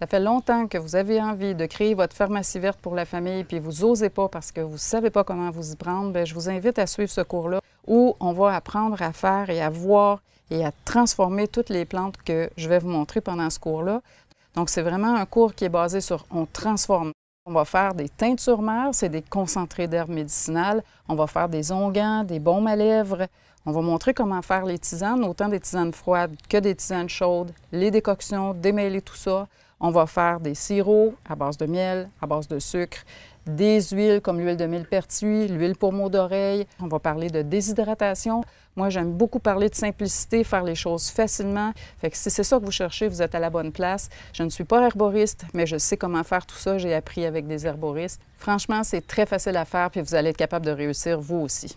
ça fait longtemps que vous avez envie de créer votre pharmacie verte pour la famille, puis vous n'osez pas parce que vous ne savez pas comment vous y prendre, bien, je vous invite à suivre ce cours-là où on va apprendre à faire et à voir et à transformer toutes les plantes que je vais vous montrer pendant ce cours-là. Donc, c'est vraiment un cours qui est basé sur on transforme. On va faire des teintures mères, c'est des concentrés d'herbes médicinales. On va faire des onguents, des baumes à lèvres. On va montrer comment faire les tisanes, autant des tisanes froides que des tisanes chaudes, les décoctions, démêler tout ça. On va faire des sirops à base de miel, à base de sucre, des huiles comme l'huile de millepertuis, l'huile pour maux d'oreille. On va parler de déshydratation. Moi, j'aime beaucoup parler de simplicité, faire les choses facilement. Fait que si c'est ça que vous cherchez, vous êtes à la bonne place. Je ne suis pas herboriste, mais je sais comment faire tout ça. J'ai appris avec des herboristes. Franchement, c'est très facile à faire, puis vous allez être capable de réussir vous aussi.